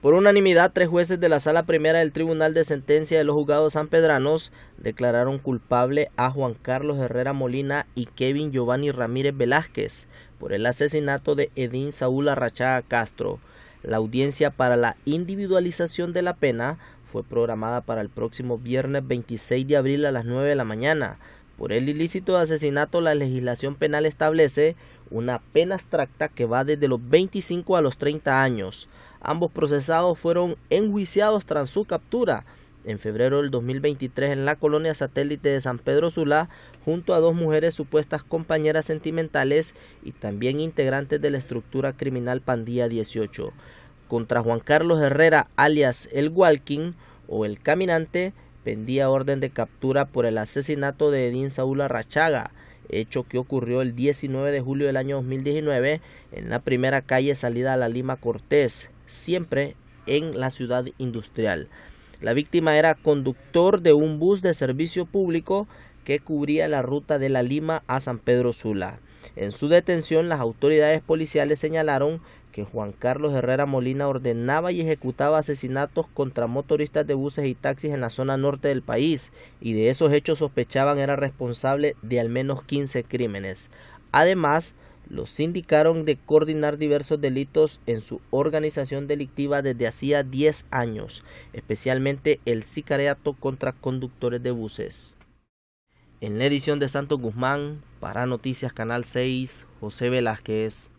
Por unanimidad, tres jueces de la Sala Primera del Tribunal de Sentencia de los Juzgados Sanpedranos declararon culpable a Juan Carlos Herrera Molina y Kevin Giovanni Ramírez Velázquez por el asesinato de Edín Saúl Arrachaga Castro. La audiencia para la individualización de la pena fue programada para el próximo viernes 26 de abril a las 9 de la mañana. Por el ilícito de asesinato, la legislación penal establece una pena abstracta que va desde los 25 a los 30 años. Ambos procesados fueron enjuiciados tras su captura en febrero del 2023 en la colonia satélite de San Pedro Sula junto a dos mujeres supuestas compañeras sentimentales y también integrantes de la estructura criminal Pandía 18. Contra Juan Carlos Herrera, alias el Walking o el Caminante, pendía orden de captura por el asesinato de Edín Saúl Arrachaga, hecho que ocurrió el 19 de julio del año 2019 en la primera calle salida a la Lima Cortés, siempre en la ciudad industrial. La víctima era conductor de un bus de servicio público que cubría la ruta de La Lima a San Pedro Sula. En su detención, las autoridades policiales señalaron que Juan Carlos Herrera Molina ordenaba y ejecutaba asesinatos contra motoristas de buses y taxis en la zona norte del país, y de esos hechos sospechaban era responsable de al menos 15 crímenes. Además, los indicaron de coordinar diversos delitos en su organización delictiva desde hacía 10 años, especialmente el sicariato contra conductores de buses. En la edición de Santo Guzmán, para Noticias Canal 6, José Velázquez.